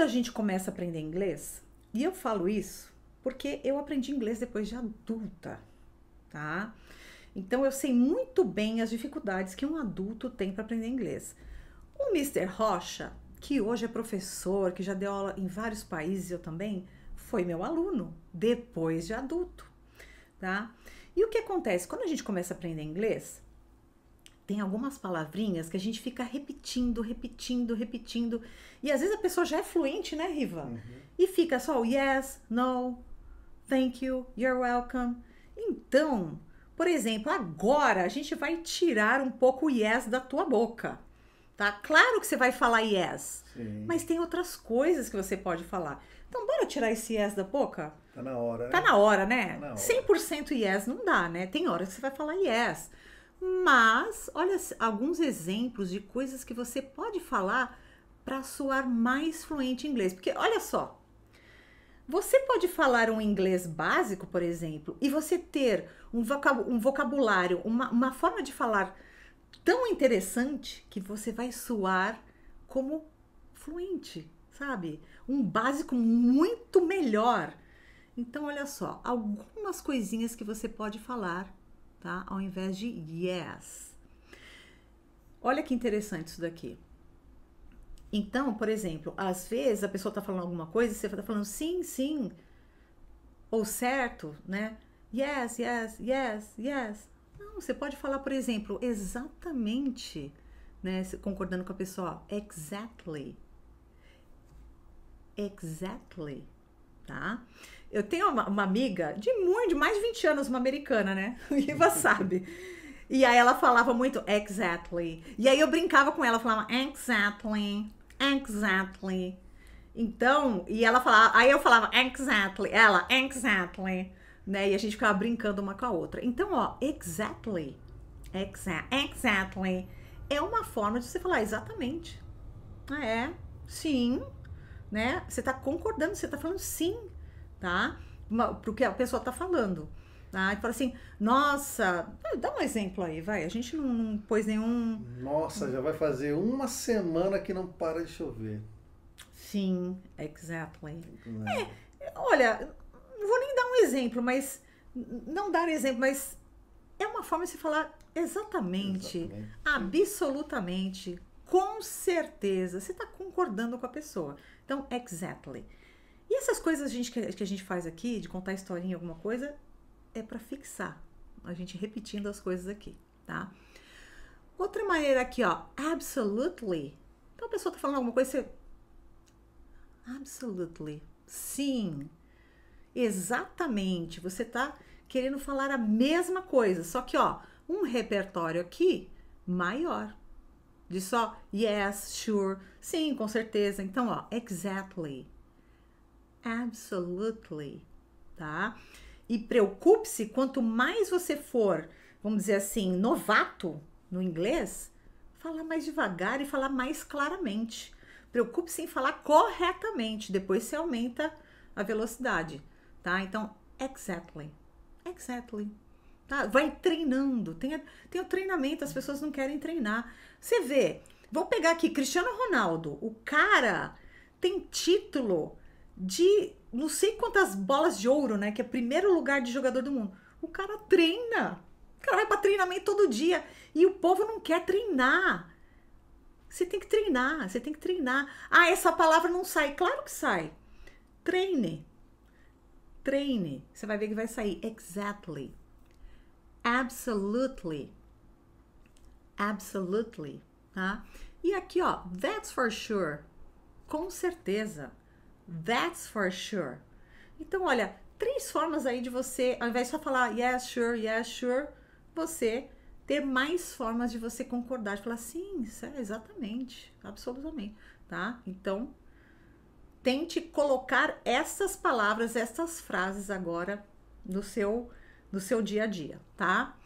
Quando a gente começa a aprender inglês, e eu falo isso porque eu aprendi inglês depois de adulta, tá? Então eu sei muito bem as dificuldades que um adulto tem para aprender inglês. O Mr. Rocha, que hoje é professor, que já deu aula em vários países, eu também, foi meu aluno depois de adulto, tá? E o que acontece quando a gente começa a aprender inglês? tem algumas palavrinhas que a gente fica repetindo, repetindo, repetindo. E às vezes a pessoa já é fluente, né, Riva? Uhum. E fica só o yes, no, thank you, you're welcome. Então, por exemplo, agora a gente vai tirar um pouco o yes da tua boca. Tá? Claro que você vai falar yes, Sim. mas tem outras coisas que você pode falar. Então, bora tirar esse yes da boca? Tá na hora. Tá né? na hora, né? Tá na hora. 100% yes não dá, né? Tem hora que você vai falar yes. Mas olha alguns exemplos de coisas que você pode falar para soar mais fluente em inglês. Porque olha só, você pode falar um inglês básico, por exemplo, e você ter um, vocabulário, uma, uma forma de falar tão interessante que você vai soar como fluente, sabe? Um básico muito melhor. Então, olha só, algumas coisinhas que você pode falar tá? Ao invés de yes. Olha que interessante isso daqui. Então, por exemplo, às vezes a pessoa está falando alguma coisa e você está falando sim, sim, ou certo, né? Yes, yes, yes, yes. Não, você pode falar, por exemplo, exatamente, né? Concordando com a pessoa, exactly. Exactly tá? Eu tenho uma, uma amiga de muito, de mais de 20 anos, uma americana, né? O Iva sabe. E aí ela falava muito exactly. E aí eu brincava com ela, falava exactly, exactly. Então, e ela falava, aí eu falava exactly, ela exactly, né? E a gente ficava brincando uma com a outra. Então, ó, exactly, exactly, exactly é uma forma de você falar exatamente. Ah, é, sim, né? Você está concordando, você está falando sim, tá? Para o que a pessoa está falando. Tá? E fala assim, nossa, dá um exemplo aí, vai. A gente não, não pôs nenhum. Nossa, já vai fazer uma semana que não para de chover. Sim, exactly. Né? É, olha, não vou nem dar um exemplo, mas. Não dar exemplo, mas é uma forma de se falar exatamente, exatamente. absolutamente, com certeza. Você está concordando com a pessoa. Então, exactly. E essas coisas que a gente faz aqui, de contar historinha, alguma coisa, é para fixar. A gente repetindo as coisas aqui, tá? Outra maneira aqui, ó, absolutely. Então a pessoa tá falando alguma coisa, você. Absolutely. Sim. Exatamente. Você tá querendo falar a mesma coisa, só que, ó, um repertório aqui maior. De só yes, sure, sim, com certeza. Então, ó, exactly, absolutely, tá? E preocupe-se, quanto mais você for, vamos dizer assim, novato no inglês, falar mais devagar e falar mais claramente. Preocupe-se em falar corretamente, depois você aumenta a velocidade, tá? Então, exactly, exactly, Tá? Vai treinando. Tem, tem o treinamento, as pessoas não querem treinar. Você vê, vamos pegar aqui Cristiano Ronaldo. O cara tem título de não sei quantas bolas de ouro, né? Que é primeiro lugar de jogador do mundo. O cara treina. O cara vai para treinamento todo dia. E o povo não quer treinar. Você tem que treinar, você tem que treinar. Ah, essa palavra não sai. Claro que sai. Treine. Treine. Você vai ver que vai sair. Exactly absolutely. Absolutely, tá? E aqui, ó, that's for sure. Com certeza. That's for sure. Então, olha, três formas aí de você, ao invés de só falar yes, sure, yes, sure, você ter mais formas de você concordar, de falar sim, é exatamente, absolutamente, tá? Então, tente colocar essas palavras, essas frases agora no seu do seu dia a dia, tá?